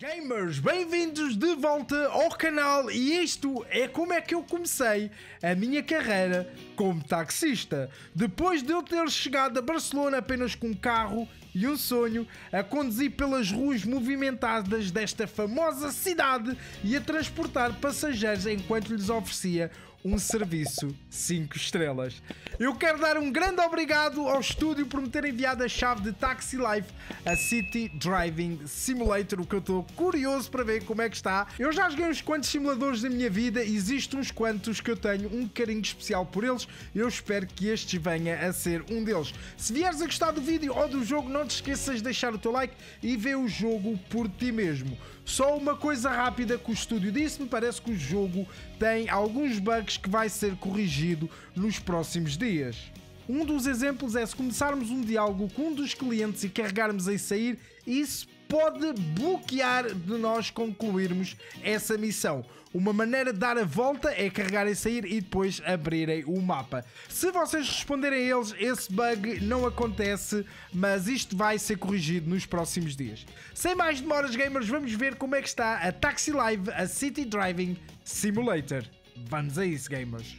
Gamers, bem-vindos de volta ao canal e isto é como é que eu comecei a minha carreira como taxista. Depois de eu ter chegado a Barcelona apenas com um carro e um sonho, a conduzir pelas ruas movimentadas desta famosa cidade e a transportar passageiros enquanto lhes oferecia um serviço 5 estrelas. Eu quero dar um grande obrigado ao estúdio por me ter enviado a chave de Taxi Life, a City Driving Simulator, o que eu estou curioso para ver como é que está. Eu já joguei uns quantos simuladores da minha vida, existem uns quantos que eu tenho um carinho especial por eles. Eu espero que este venha a ser um deles. Se vieres a gostar do vídeo ou do jogo, não te esqueças de deixar o teu like e ver o jogo por ti mesmo. Só uma coisa rápida que o estúdio disse: me parece que o jogo tem alguns bugs que vai ser corrigido nos próximos dias. Um dos exemplos é se começarmos um diálogo com um dos clientes e carregarmos em sair, isso pode bloquear de nós concluirmos essa missão. Uma maneira de dar a volta é carregarem sair e depois abrirem o mapa. Se vocês responderem a eles, esse bug não acontece, mas isto vai ser corrigido nos próximos dias. Sem mais demoras, gamers, vamos ver como é que está a Taxi Live, a City Driving Simulator. Vamos a isso, gamers.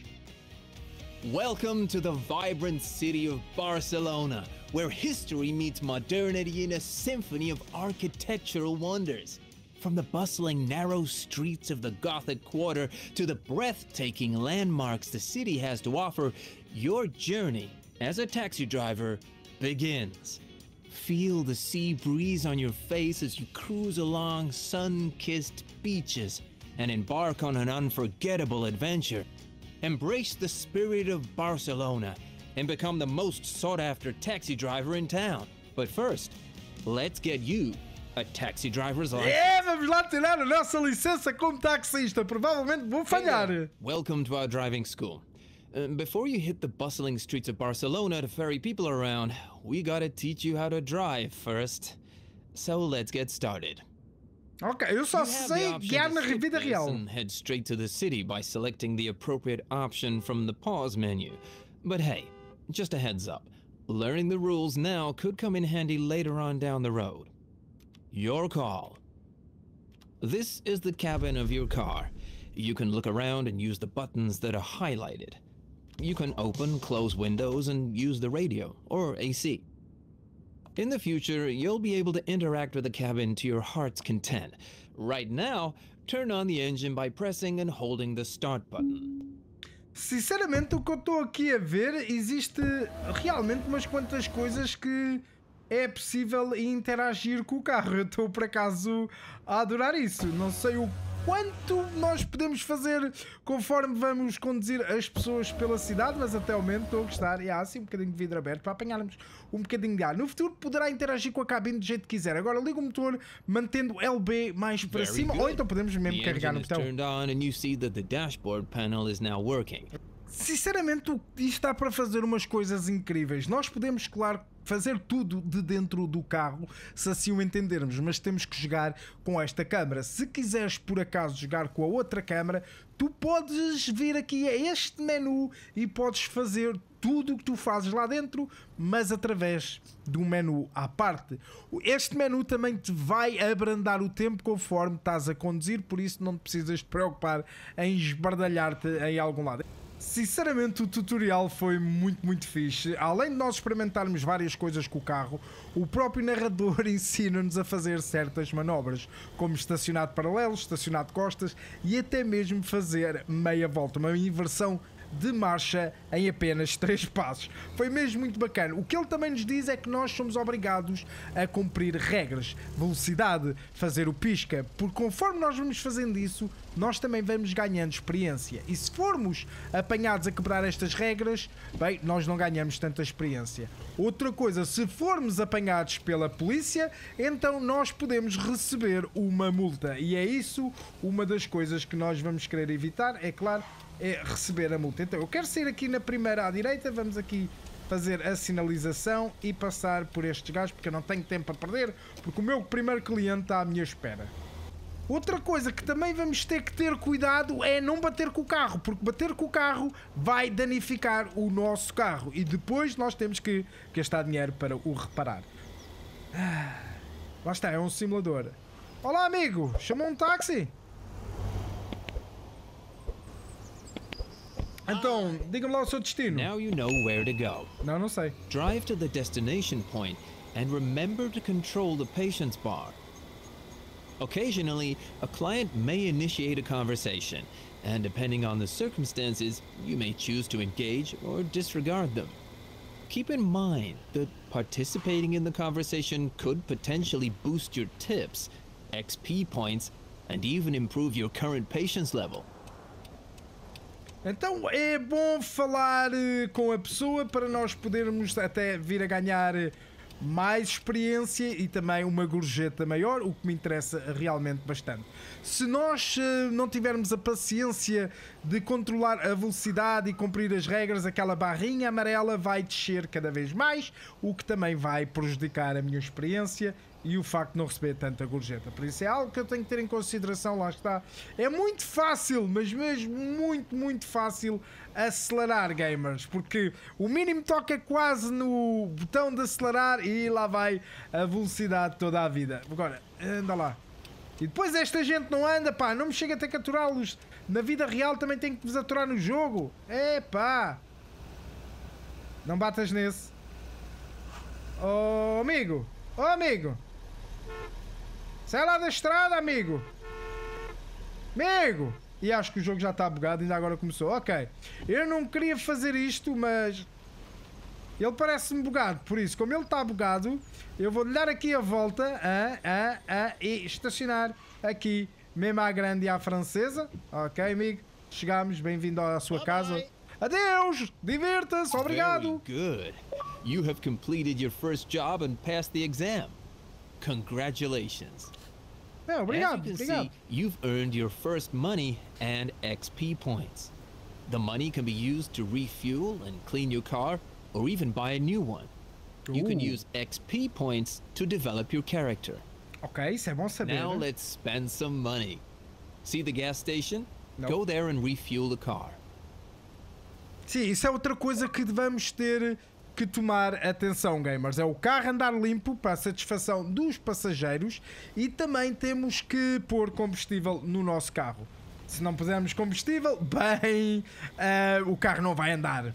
Welcome to the vibrant city of Barcelona. where history meets modernity in a symphony of architectural wonders. From the bustling, narrow streets of the Gothic Quarter to the breathtaking landmarks the city has to offer, your journey as a taxi driver begins. Feel the sea breeze on your face as you cruise along sun kissed beaches and embark on an unforgettable adventure. Embrace the spirit of Barcelona and become the most sought after taxi driver in town. But first, let's get you a taxi driver's license. É, vamos lá tirar a nossa licença como taxista. Provavelmente vou falhar. Hey Welcome to our driving school. Uh, before you hit the bustling streets of Barcelona to ferry people around, we gotta teach you how to drive first. So let's get started. Ok, eu só sei guiar na vida real. Head straight to the city by selecting the appropriate option from the pause menu. But hey, just a heads up, learning the rules now could come in handy later on down the road. Your call. This is the cabin of your car. You can look around and use the buttons that are highlighted. You can open, close windows and use the radio or AC. In the future, you'll be able to interact with the cabin to your heart's content. Right now, turn on the engine by pressing and holding the start button. Sinceramente, o que eu estou aqui a ver, existe realmente umas quantas coisas que é possível interagir com o carro. Eu estou, por acaso, a adorar isso. Não sei o quanto nós podemos fazer conforme vamos conduzir as pessoas pela cidade, mas até o momento estou a gostar. E há assim um bocadinho de vidro aberto para apanharmos um bocadinho de ar. No futuro poderá interagir com a cabine do jeito que quiser. Agora liga o motor mantendo LB mais para Very cima, good. ou então podemos mesmo the carregar no botão. Sinceramente, isto está para fazer umas coisas incríveis. Nós podemos, claro, fazer tudo de dentro do carro, se assim o entendermos, mas temos que jogar com esta câmara. Se quiseres por acaso jogar com a outra câmara, tu podes vir aqui a este menu e podes fazer tudo o que tu fazes lá dentro, mas através de um menu à parte. Este menu também te vai abrandar o tempo conforme estás a conduzir, por isso não precisas te preocupar em esbardalhar-te em algum lado. Sinceramente, o tutorial foi muito, muito fixe. Além de nós experimentarmos várias coisas com o carro, o próprio narrador ensina-nos a fazer certas manobras, como estacionar de paralelo, estacionar de costas e até mesmo fazer meia volta, uma inversão de marcha em apenas 3 passos. Foi mesmo muito bacana. O que ele também nos diz é que nós somos obrigados a cumprir regras, velocidade, fazer o pisca, porque conforme nós vamos fazendo isso, nós também vamos ganhando experiência. E se formos apanhados a quebrar estas regras, bem, nós não ganhamos tanta experiência. Outra coisa, se formos apanhados pela polícia, então nós podemos receber uma multa. E é isso uma das coisas que nós vamos querer evitar, é claro, é receber a multa. Então eu quero sair aqui na primeira à direita, vamos aqui fazer a sinalização e passar por estes gajos, porque eu não tenho tempo a perder, porque o meu primeiro cliente está à minha espera. Outra coisa que também vamos ter que ter cuidado é não bater com o carro, porque bater com o carro vai danificar o nosso carro e depois nós temos que gastar dinheiro para o reparar. Ah, lá está, é um simulador. Olá, amigo, chamou um táxi? Então, diga-me lá o seu destino. Now you know where to go. Não, não sei. Drive to the destination point and remember to control the patient's bar. Occasionally, a client may initiate a conversation, and depending on the circumstances, you may choose to engage or disregard them. Keep in mind that participating in the conversation could potentially boost your tips, XP points, and even improve your current patience level. Então é bom falar eh, com a pessoa para nós podermos até vir a ganhar eh, mais experiência e também uma gorjeta maior, o que me interessa realmente bastante. Se nós eh, não tivermos a paciência de controlar a velocidade e cumprir as regras, aquela barrinha amarela vai descer cada vez mais, o que também vai prejudicar a minha experiência e o facto de não receber tanta gorjeta. Por isso é algo que eu tenho que ter em consideração, lá está. É muito fácil, mas mesmo muito, muito fácil acelerar gamers, porque o mínimo toca quase no botão de acelerar e lá vai a velocidade toda a vida. Agora, anda lá. E depois esta gente não anda, pá, não me chega a ter que aturá-los. Na vida real também tenho que vos aturar no jogo. É pá. Não batas nesse. Oh, amigo. Oh, amigo. Sai lá da estrada, amigo! Amigo! E acho que o jogo já está bugado, ainda agora começou. Ok. Eu não queria fazer isto, mas... Ele parece-me bugado, por isso, como ele está bugado, eu vou dar aqui a volta a a a e estacionar aqui, mesmo à grande e à francesa. Ok, amigo? Chegámos, bem-vindo à sua bye casa. Bye. Adeus! Divirta-se, obrigado! Muito good. Você completou completed your first job and passed the Congratulations! Yeah, As you can see, you've earned your first money and XP points. The money can be used to refuel and clean your car, or even buy a new one. You can use XP points to develop your character. Okay, c'est bon, c'est Now let's spend some money. See the gas station? Nope. Go there and refuel the car. Sim, isso é outra coisa que devemos ter que tomar atenção, gamers. É o carro andar limpo para a satisfação dos passageiros e também temos que pôr combustível no nosso carro. Se não pusermos combustível, bem, uh, o carro não vai andar.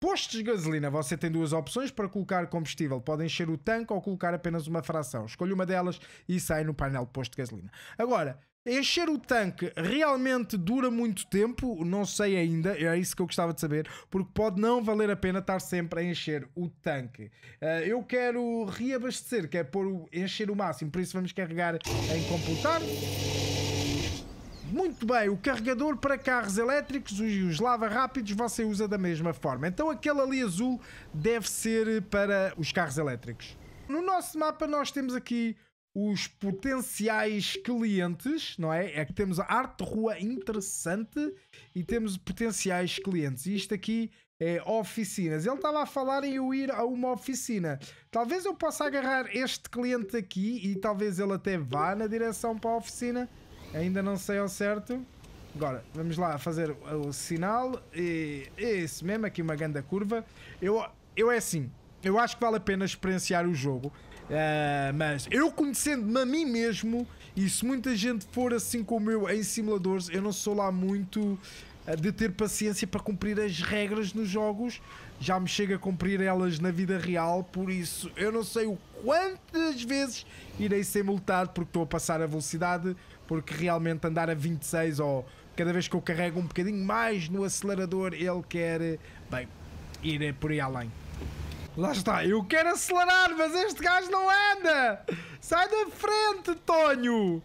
Postos de gasolina, você tem duas opções para colocar combustível. Pode encher o tanque ou colocar apenas uma fração. Escolha uma delas e sai no painel de posto de gasolina. Agora, Encher o tanque realmente dura muito tempo? Não sei ainda, é isso que eu gostava de saber, porque pode não valer a pena estar sempre a encher o tanque. Eh, eu quero reabastecer, quero é pôr encher o máximo, por isso vamos carregar em computar. Muito bem, o carregador para carros elétricos e os lava-rápidos você usa da mesma forma. Então aquele ali azul deve ser para os carros elétricos. No nosso mapa nós temos aqui os potenciais clientes, não é? É que temos a arte de rua interessante e temos potenciais clientes. E isto aqui é oficinas. Ele estava a falar em eu ir a uma oficina. Talvez eu possa agarrar este cliente aqui e talvez ele até vá na direção para a oficina. Ainda não sei ao certo. Agora, vamos lá fazer o sinal. E, esse mesmo, aqui uma grande curva. Eu, eu é assim, eu acho que vale a pena experienciar o jogo. Uh, mas eu conhecendo-me a mim mesmo, e se muita gente for assim como eu em simuladores, eu não sou lá muito eh, de ter paciência para cumprir as regras nos jogos. Já me chega a cumprir elas na vida real, por isso eu não sei o quantas vezes irei ser multado porque estou a passar a velocidade, porque realmente andar a 26 ou cada vez que eu carrego um bocadinho mais no acelerador, ele quer, eh, bem, ir por aí além. Lá está, eu quero acelerar, mas este gajo não anda! Sai da frente, Tonho!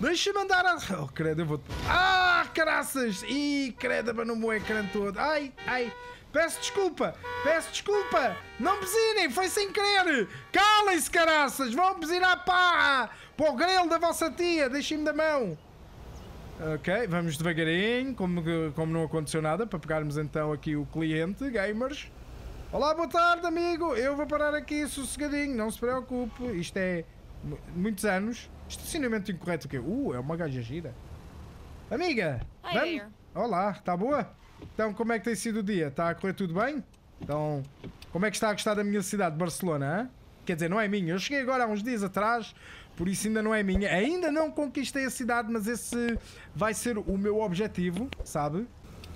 Deixa-me andar a... Oh, credo, eu vou... Ah, caraças! Ih, credo, mas no meu ecrã todo. Ai, ai. Peço desculpa, peço desculpa. Não buzinem, foi sem querer. Calem-se, caraças. Vão buzinar pá, para o grelo da vossa tia. Deixem-me da mão. Ok, vamos devagarinho, como, como não aconteceu nada, para pegarmos então aqui o cliente, gamers. Olá, boa tarde, amigo. Eu vou parar aqui sossegadinho, não se preocupe. Isto é muitos anos. Estacionamento incorreto o quê? Uh, é uma gaja gira. Amiga! Hi, vamos... Olá, está boa? Então, como é que tem sido o dia? Está a correr tudo bem? Então, como é que está a gostar da minha cidade, Barcelona? Hein? Quer dizer, não é minha. Eu cheguei agora há uns dias atrás, por isso ainda não é minha. Ainda não conquistei a cidade, mas esse vai ser o meu objetivo, sabe?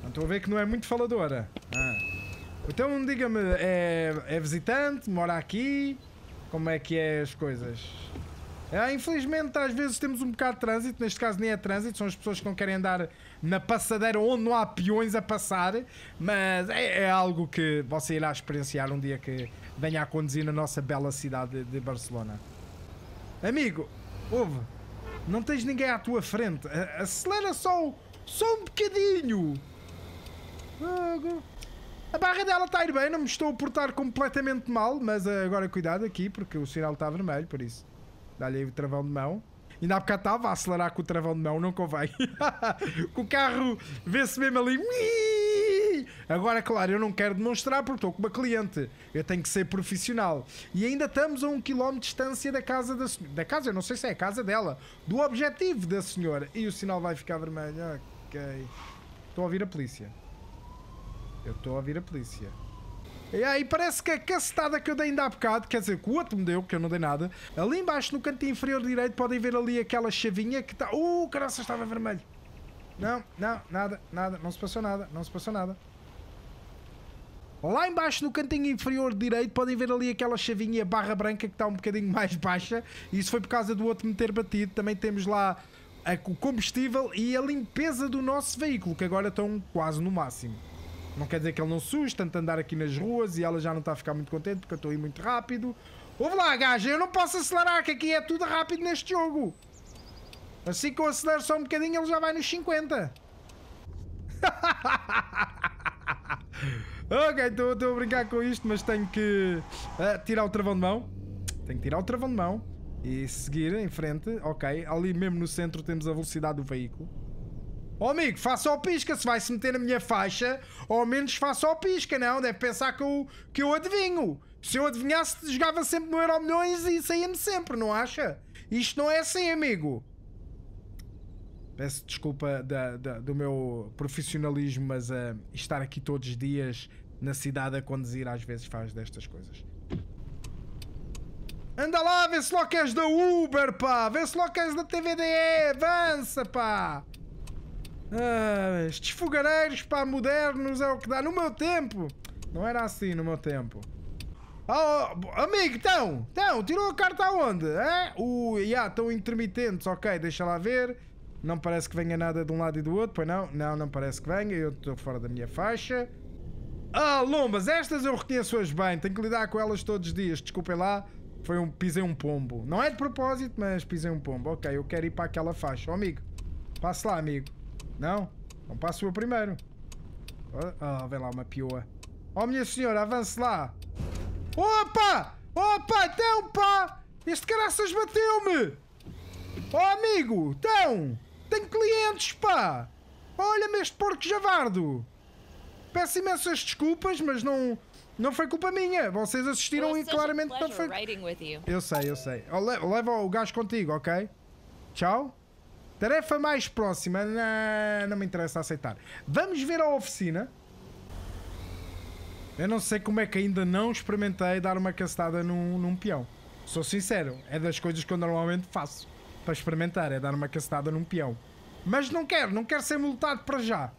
Estou a ver que não é muito faladora. Ah. Então diga-me, é, é, visitante, mora aqui? Como é que é as coisas? Ah, infelizmente às vezes temos um bocado de trânsito, neste caso nem é trânsito, são as pessoas que não querem andar na passadeira onde não há peões a passar, mas é, é algo que você irá experienciar um dia que venha a conduzir na nossa bela cidade de Barcelona. Amigo, ouve, não tens ninguém à tua frente, acelera só, só um bocadinho! Ah, agora... A barra dela está a ir bem, não me estou a portar completamente mal, mas eh, agora cuidado aqui, porque o sinal está vermelho, por isso. Dá-lhe aí o travão de mão. Ainda há bocado estava a acelerar com o travão de mão, não convém. com o carro vê-se mesmo ali. Agora, claro, eu não quero demonstrar porque estou com uma cliente. Eu tenho que ser profissional. E ainda estamos a um quilómetro de distância da casa da senhora. Da casa, eu não sei se é a casa dela. Do objetivo da senhora. E o sinal vai ficar vermelho. Ok. Estou a ouvir a polícia. Eu estou a ouvir a polícia. E aí parece que a cacetada que eu dei ainda há bocado, quer dizer, que o outro me deu, que eu não dei nada, ali embaixo no canto inferior direito podem ver ali aquela chavinha que está... Uh, caraca, estava vermelho. Não, não, nada, nada, não se passou nada, não se passou nada. Lá embaixo no cantinho inferior direito podem ver ali aquela chavinha barra branca que está um bocadinho mais baixa. Isso foi por causa do outro me ter batido. Também temos lá o combustível e a limpeza do nosso veículo, que agora estão quase no máximo. Não quer dizer que ele não suje, tanto andar aqui nas ruas e ela já não está a ficar muito contente porque eu estou a ir muito rápido. Ouve lá, gaja, eu não posso acelerar, que aqui é tudo rápido neste jogo. Assim que eu acelero só um bocadinho, ele já vai nos 50. ok, estou a brincar com isto, mas tenho que uh, tirar o travão de mão. Tenho que tirar o travão de mão e seguir em frente. Ok, ali mesmo no centro temos a velocidade do veículo. Ó oh, amigo, faça o pisca, se vai se meter na minha faixa, ao menos faça o pisca, não? Deve pensar que eu, que eu adivinho. Se eu adivinhasse, jogava sempre no Euro Milhões e saía-me sempre, não acha? Isto não é assim, amigo. Peço desculpa da, da, do meu profissionalismo, mas uh, estar aqui todos os dias na cidade a conduzir às vezes faz destas coisas. Anda lá, vê se logo és da Uber, pá! Vê se logo és da TVDE! Avança, pá! Ah, estes fogareiros para modernos é o que dá no meu tempo. Não era assim no meu tempo. Oh, amigo, então, então, tirou a carta aonde? É? O, yeah, estão intermitentes, ok, deixa lá ver. Não parece que venha nada de um lado e do outro, pois não? Não, não parece que venha, eu estou fora da minha faixa. Ah, lombas, estas eu reconheço-as bem, tenho que lidar com elas todos os dias, desculpem lá, foi um, pisei um pombo. Não é de propósito, mas pisei um pombo. Ok, eu quero ir para aquela faixa. Oh, amigo, passe lá, amigo. Não. Não passo eu primeiro. Ah, oh, ah, vem lá uma pioa. Oh, minha senhora, avance lá. Opa! Opa, então, pá! Este caraças bateu-me! Oh, amigo, então! Tenho clientes, pá! Olha-me este porco javardo! Peço imensas desculpas, mas não, não foi culpa minha. Vocês assistiram well, e claramente não foi. Eu sei, eu sei. leva o gajo contigo, ok? Tchau. Tarefa mais próxima. Não, não me interessa aceitar. Vamos ver a oficina. Eu não sei como é que ainda não experimentei dar uma cacetada num, num peão. Sou sincero, é das coisas que eu normalmente faço para experimentar, é dar uma cacetada num peão. Mas não quero, não quero ser multado para já.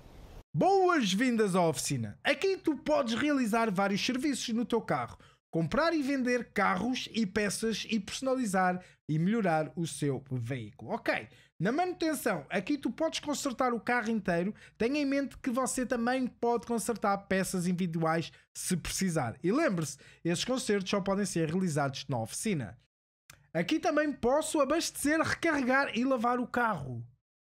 Boas-vindas à oficina. Aqui tu podes realizar vários serviços no teu carro, comprar e vender carros e peças e personalizar e melhorar o seu veículo. Ok, na manutenção, aqui tu podes consertar o carro inteiro. Tenha em mente que você também pode consertar peças individuais se precisar. E lembre-se, esses consertos só podem ser realizados na oficina. Aqui também posso abastecer, recarregar e lavar o carro.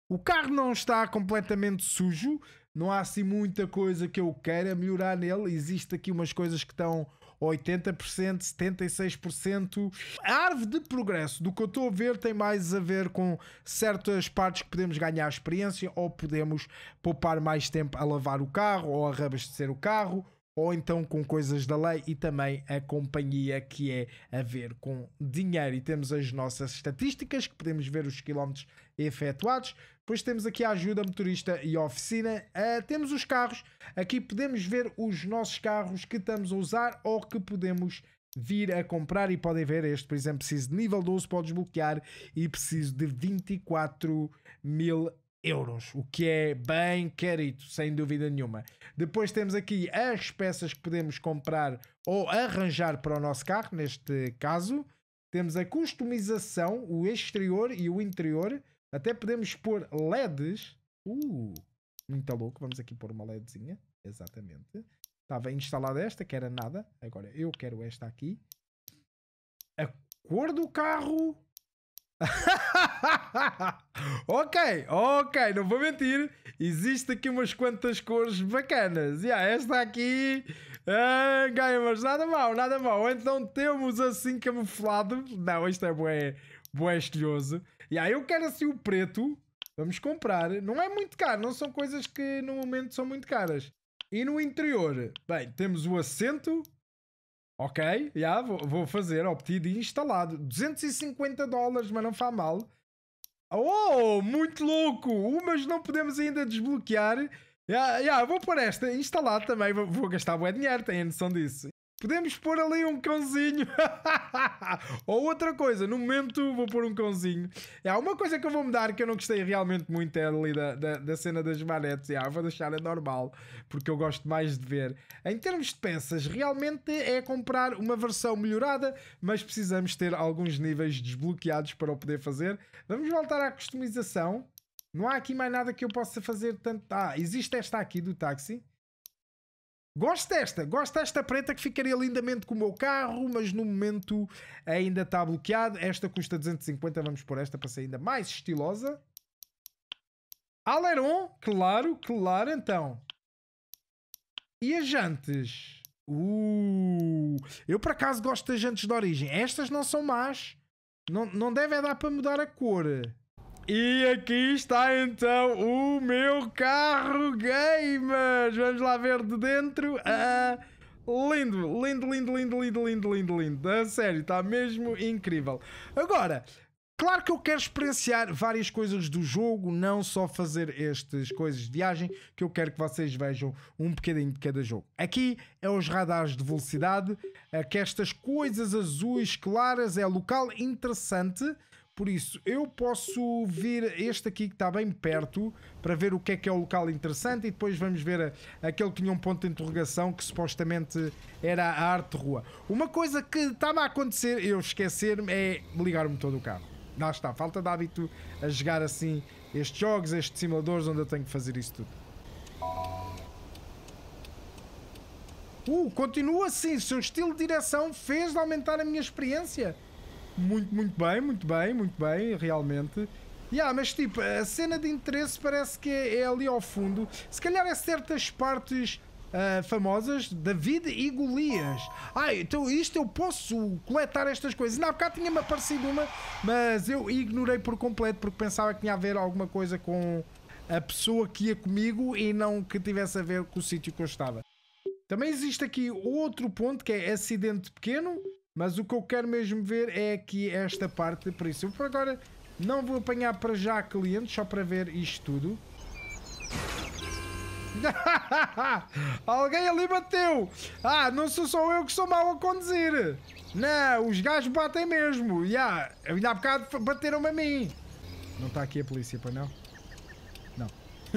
O carro não está completamente sujo, não há assim muita coisa que eu queira melhorar nele. Existem aqui umas coisas que estão 80%, 76%. A árvore de progresso, do que eu estou a ver, tem mais a ver com certas partes que podemos ganhar experiência ou podemos poupar mais tempo a lavar o carro ou a reabastecer o carro ou então com coisas da lei e também a companhia que é a ver com dinheiro. E temos as nossas estatísticas, que podemos ver os quilómetros efetuados. Depois temos aqui a ajuda motorista e oficina. Uh, temos os carros. Aqui podemos ver os nossos carros que estamos a usar ou que podemos vir a comprar. E podem ver, este, por exemplo, preciso de nível 12 para desbloquear e preciso de 24 mil euros, o que é bem querido, sem dúvida nenhuma. Depois temos aqui as peças que podemos comprar ou arranjar para o nosso carro, neste caso. Temos a customização, o exterior e o interior. Até podemos pôr LEDs. Uh, muito louco. Vamos aqui pôr uma LEDzinha. Exatamente. Estava instalada esta, que era nada. Agora eu quero esta aqui. A cor do carro ok, ok, não vou mentir. Existe aqui umas quantas cores bacanas. E yeah, esta aqui uh, ganha, mas nada mal, nada mal. Então temos assim camuflado. Não, isto é bué, bué estilhoso. E yeah, eu quero assim o preto. Vamos comprar. Não é muito caro, não são coisas que no momento são muito caras. E no interior, bem, temos o assento Ok, já vou, vou fazer ao e instalado. 250 dólares, mas não faz mal. Oh, muito louco! Umas não podemos ainda desbloquear. Já, yeah, yeah, vou pôr esta instalado também. Vou, vou gastar bué dinheiro, tenho a noção disso. Podemos pôr ali um cãozinho. Ou outra coisa, no momento vou pôr um cãozinho. É, há uma coisa que eu vou mudar que eu não gostei realmente muito é ali da, da, da cena das manetes. Já, é, vou deixar é normal, porque eu gosto mais de ver. Em termos de peças, realmente é comprar uma versão melhorada, mas precisamos ter alguns níveis desbloqueados para o poder fazer. Vamos voltar à customização. Não há aqui mais nada que eu possa fazer tanto. Ah, existe esta aqui do táxi Gosto desta, gosto desta preta que ficaria lindamente com o meu carro, mas no momento ainda está bloqueado. Esta custa 250, vamos por esta para ser ainda mais estilosa. Aleron, claro, claro, então. E as jantes? Uh, eu por acaso gosto das jantes de origem. Estas não são más. Não, não deve dar para mudar a cor. E aqui está então o meu carro gamers. Vamos lá ver de dentro. Ah, lindo, lindo, lindo, lindo, lindo, lindo, lindo, lindo. A sério, está mesmo incrível. Agora, Claro que eu quero experienciar várias coisas do jogo, não só fazer estas coisas de viagem, que eu quero que vocês vejam um bocadinho de cada jogo. Aqui é os radares de velocidade, que estas coisas azuis claras é local interessante, por isso, eu posso vir este aqui que está bem perto para ver o que é que é o local interessante e depois vamos ver a, aquele que tinha um ponto de interrogação que supostamente era a arte de rua. Uma coisa que estava a acontecer, eu esquecer-me, é ligar o motor do carro. Lá está, falta de hábito a jogar assim estes jogos, estes simuladores onde eu tenho que fazer isso tudo. Uh, continua assim, seu estilo de direção fez aumentar a minha experiência. Muito, muito bem, muito bem, muito bem, realmente. Yeah, mas tipo, a cena de interesse parece que é, é ali ao fundo. Se calhar é certas partes uh, famosas, David e Golias. Ah, então isto eu posso coletar estas coisas. Na bocado tinha-me aparecido uma, mas eu ignorei por completo porque pensava que tinha a ver alguma coisa com a pessoa que ia comigo e não que tivesse a ver com o sítio que eu estava. Também existe aqui outro ponto que é acidente pequeno. Mas o que eu quero mesmo ver é aqui esta parte, por isso eu por agora não vou apanhar para já clientes, só para ver isto tudo. Alguém ali bateu! Ah, não sou só eu que sou mau a conduzir! Não, os gajos batem mesmo! Já, yeah. ainda há bocado bateram-me a mim! Não está aqui a polícia, para não?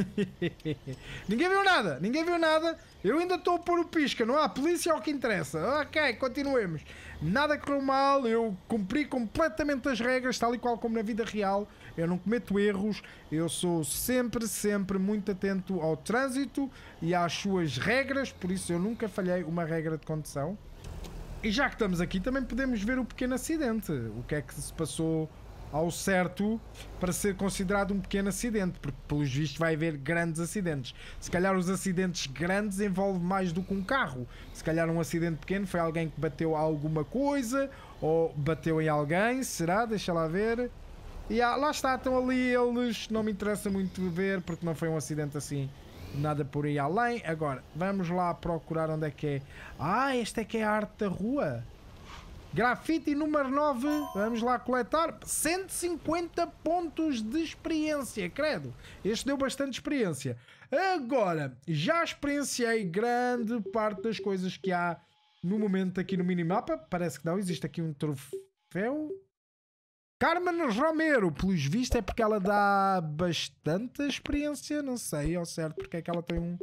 ninguém viu nada, ninguém viu nada. Eu ainda estou a pôr o pisca, não há polícia, é o que interessa. Ok, continuemos. Nada correu mal, eu cumpri completamente as regras, tal e qual como na vida real. Eu não cometo erros, eu sou sempre, sempre muito atento ao trânsito e às suas regras, por isso eu nunca falhei uma regra de condução. E já que estamos aqui, também podemos ver o pequeno acidente, o que é que se passou ao certo para ser considerado um pequeno acidente, porque pelos vistos vai haver grandes acidentes. Se calhar os acidentes grandes envolvem mais do que um carro. Se calhar um acidente pequeno foi alguém que bateu a alguma coisa ou bateu em alguém, será? Deixa lá ver. E ah, lá está, estão ali eles. Não me interessa muito ver porque não foi um acidente assim. Nada por aí além. Agora, vamos lá procurar onde é que é. Ah, esta é que é a arte da rua. Grafite número 9, vamos lá coletar 150 pontos de experiência, credo. Este deu bastante experiência. Agora, já experienciei grande parte das coisas que há no momento aqui no minimapa. Parece que não, existe aqui um troféu. Carmen Romero, pelos vistos, é porque ela dá bastante experiência. Não sei ao certo porque é que ela tem um,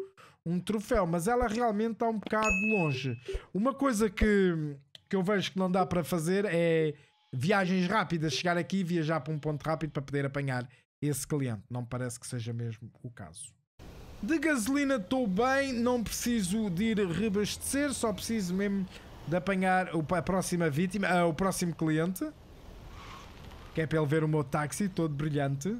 um troféu, mas ela realmente está um bocado longe. Uma coisa que que eu vejo que não dá para fazer é viagens rápidas, chegar aqui e viajar para um ponto rápido para poder apanhar esse cliente. Não parece que seja mesmo o caso. De gasolina estou bem, não preciso de ir reabastecer, só preciso mesmo de apanhar a próxima vítima, uh, o próximo cliente. Que é para ele ver o meu táxi todo brilhante.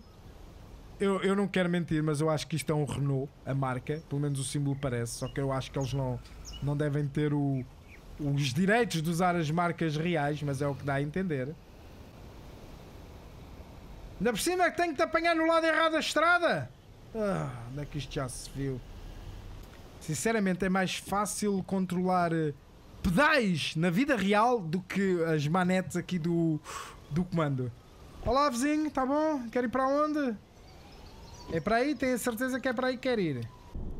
Eu, eu não quero mentir, mas eu acho que isto é um Renault, a marca. Pelo menos o símbolo parece, só que eu acho que eles não, não devem ter o, os direitos de usar as marcas reais, mas é o que dá a entender. Ainda por cima é que tenho que te apanhar no lado errado da estrada. Ah, onde é que isto já se viu? Sinceramente, é mais fácil controlar eh, pedais na vida real do que as manetes aqui do, do comando. Olá, vizinho, tá bom? Quer ir para onde? É para aí? Tenho certeza que é para aí que quer ir.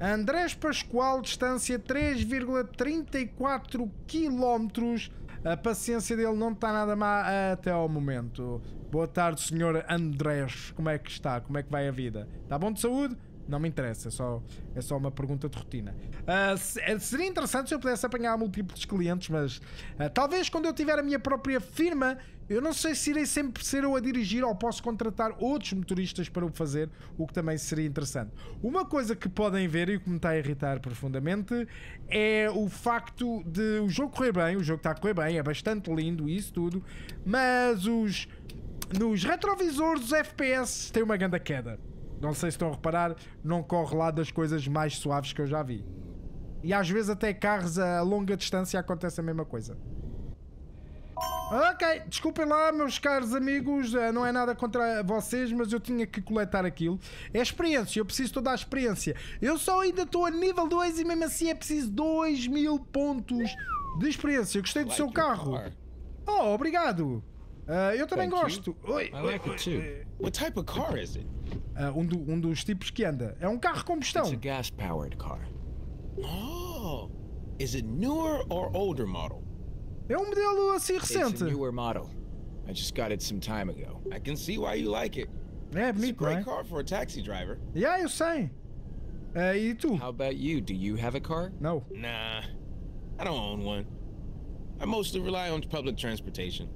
Andrés Pascoal, distância 3,34 km. A paciência dele não está nada má até ao momento. Boa tarde, senhor Andrés. Como é que está? Como é que vai a vida? Está bom de saúde? Não me interessa, é só, é só uma pergunta de rotina. Uh, seria interessante se eu pudesse apanhar múltiplos clientes, mas uh, talvez quando eu tiver a minha própria firma eu não sei se irei sempre ser eu a dirigir ou posso contratar outros motoristas para o fazer, o que também seria interessante. Uma coisa que podem ver e que me está a irritar profundamente é o facto de o jogo correr bem, o jogo está a correr bem, é bastante lindo e isso tudo, mas os nos retrovisores os FPS têm uma grande queda. Não sei se estão a reparar, não corre lá das coisas mais suaves que eu já vi. E às vezes até carros a longa distância acontece a mesma coisa. Ok, desculpem lá, meus caros amigos, eh, não é nada contra vocês, mas eu tinha que coletar aquilo. É experiência, eu preciso toda a experiência. Eu só ainda estou a nível 2 e mesmo assim é preciso 2 mil pontos de experiência. Eu gostei do seu carro. Oh, obrigado. Uh, eu também gosto. Oi, What type of car is it? Eh, um, do, um, dos tipos que anda. É um carro combustão. It's a gas powered Oh, is it newer or older model? É um modelo assim recente. I just got it some time ago. I can see why you like it. É bonito, It's a great né? car for a taxi driver. Yeah, eu sei. Uh, e tu? How about you? Do you have a car? No. Nah, I don't own one. I mostly rely on public transportation.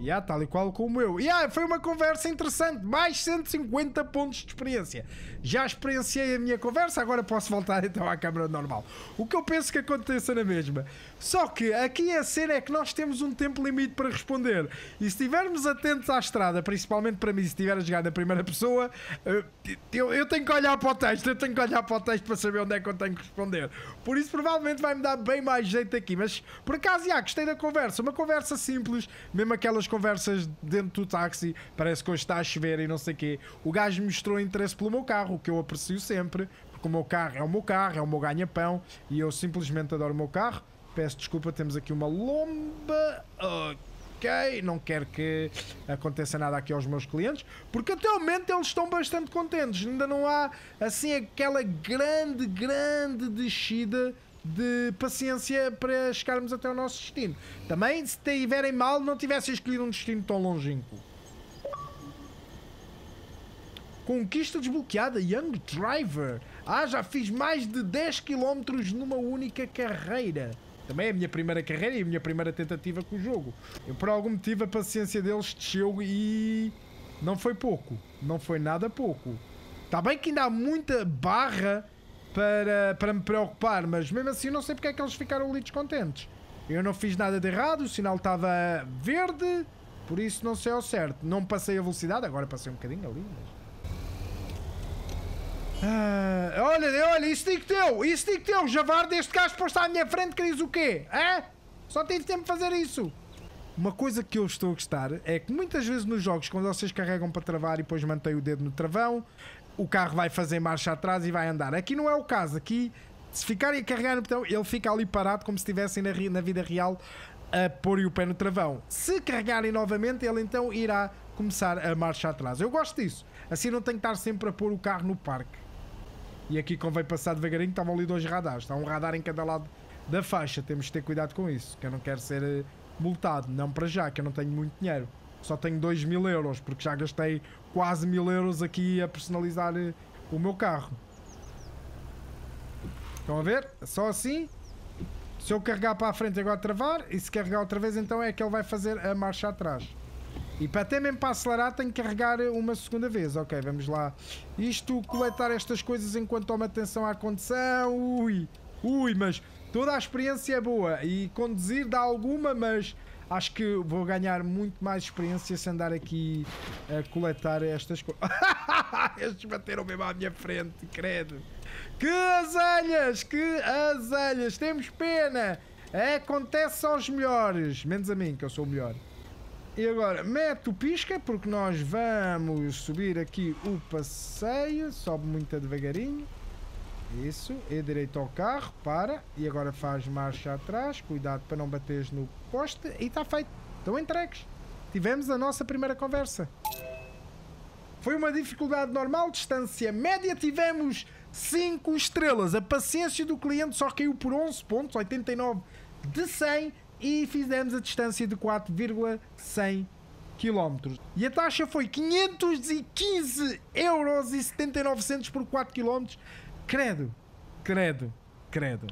Yeah, tal e qual como eu. Yeah, foi uma conversa interessante. Mais 150 pontos de experiência. Já experienciei a minha conversa, agora posso voltar então à câmara normal. O que eu penso que aconteça na mesma só que aqui a cena é que nós temos um tempo limite para responder. E se estivermos atentos à estrada, principalmente para mim, se estiver a jogar na primeira pessoa, eh, eu, eu tenho que olhar para o texto, eu tenho que olhar para o texto para saber onde é que eu tenho que responder. Por isso, provavelmente vai-me dar bem mais jeito aqui. Mas por acaso, já, gostei da conversa. Uma conversa simples, mesmo aquelas conversas dentro do táxi, parece que hoje está a chover e não sei o quê. O gajo mostrou interesse pelo meu carro, o que eu aprecio sempre, porque o meu carro é o meu carro, é o meu ganha-pão e eu simplesmente adoro o meu carro. Peço desculpa, temos aqui uma lomba. Ok, não quero que aconteça nada aqui aos meus clientes, porque até o momento eles estão bastante contentes. Ainda não há assim aquela grande, grande descida de paciência para chegarmos até o nosso destino. Também, se tiverem mal, não tivessem escolhido um destino tão longínquo. Conquista desbloqueada, Young Driver. Ah, já fiz mais de 10 km numa única carreira. Também é a minha primeira carreira e a minha primeira tentativa com o jogo. Eu, por algum motivo, a paciência deles desceu e. Não foi pouco. Não foi nada pouco. Está bem que ainda há muita barra para, para me preocupar, mas mesmo assim eu não sei porque é que eles ficaram ali descontentes. Eu não fiz nada de errado, o sinal estava verde, por isso não sei ao certo. Não passei a velocidade, agora passei um bocadinho ali, mas... Ah, olha, olha, isso digo teu, isso digo que teu, javar deste gajo posto à minha frente, queres o quê? É? Só tive tempo de fazer isso. Uma coisa que eu estou a gostar é que muitas vezes nos jogos, quando vocês carregam para travar e depois mantêm o dedo no travão, o carro vai fazer marcha atrás e vai andar. Aqui não é o caso, aqui se ficarem a carregar no botão, ele fica ali parado como se estivessem na, na, vida real a pôr o pé no travão. Se carregarem novamente, ele então irá começar a marcha atrás. Eu gosto disso. Assim não tenho que estar sempre a pôr o carro no parque. E aqui convém passar devagarinho, estavam ali dois radares. Está um radar em cada lado da faixa, temos de ter cuidado com isso, que eu não quero ser eh, multado, não para já, que eu não tenho muito dinheiro. Só tenho 2 mil euros, porque já gastei quase mil euros aqui a personalizar eh, o meu carro. Estão a ver? Só assim. Se eu carregar para a frente agora travar, e se carregar outra vez, então é que ele vai fazer a marcha atrás. E para até mesmo para acelerar tenho que carregar uma segunda vez. Ok, vamos lá. Isto, coletar estas coisas enquanto toma atenção à condição. Ui, ui, mas toda a experiência é boa. E conduzir dá alguma, mas acho que vou ganhar muito mais experiência se andar aqui a coletar estas coisas. Estes bateram mesmo à minha frente, credo. Que azelhas, que azelhas. Temos pena. acontece aos melhores. Menos a mim, que eu sou o melhor. E agora, mete o pisca, porque nós vamos subir aqui o passeio. Sobe muito devagarinho. Isso, é direito ao carro, para. E agora faz marcha atrás. Cuidado para não bateres no poste. E está feito. Estão entregues. Tivemos a nossa primeira conversa. Foi uma dificuldade normal, distância média. Tivemos 5 estrelas. A paciência do cliente só caiu por 11 pontos, 89 de 100 e fizemos a distância de 4,100 km. E a taxa foi 515 euros e 79 centos por 4 km. Credo, credo, credo.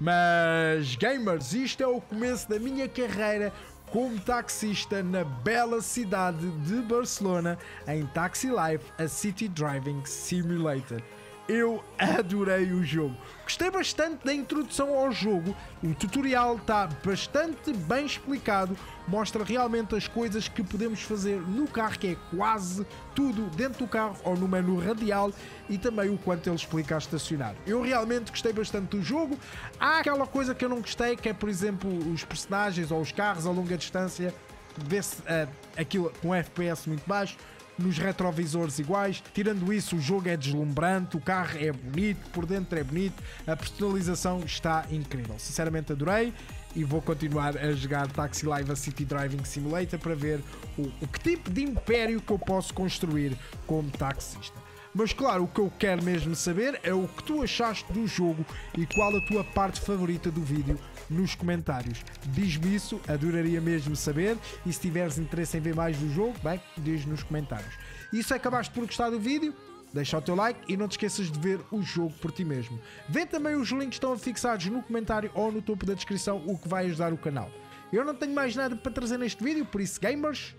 Mas, gamers, isto é o começo da minha carreira como taxista na bela cidade de Barcelona em Taxi Life, a City Driving Simulator eu adorei o jogo. Gostei bastante da introdução ao jogo, o tutorial está bastante bem explicado, mostra realmente as coisas que podemos fazer no carro, que é quase tudo dentro do carro ou no menu radial, e também o quanto ele explica a estacionar. Eu realmente gostei bastante do jogo. Há aquela coisa que eu não gostei, que é, por exemplo, os personagens ou os carros a longa distância, vê-se uh, aquilo com FPS muito baixo nos retrovisores iguais. Tirando isso, o jogo é deslumbrante, o carro é bonito, por dentro é bonito, a personalização está incrível. Sinceramente, adorei e vou continuar a jogar Taxi Live a City Driving Simulator para ver o, o que tipo de império que eu posso construir como taxista. Mas claro, o que eu quero mesmo saber é o que tu achaste do jogo e qual a tua parte favorita do vídeo nos comentários. Diz-me isso, adoraria mesmo saber. E se tiveres interesse em ver mais do jogo, bem, diz nos comentários. E se acabaste por gostar do vídeo, deixa o teu like e não te esqueças de ver o jogo por ti mesmo. Vê também os links que estão fixados no comentário ou no topo da descrição, o que vai ajudar o canal. Eu não tenho mais nada para trazer neste vídeo, por isso, gamers,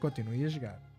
continuem a jogar.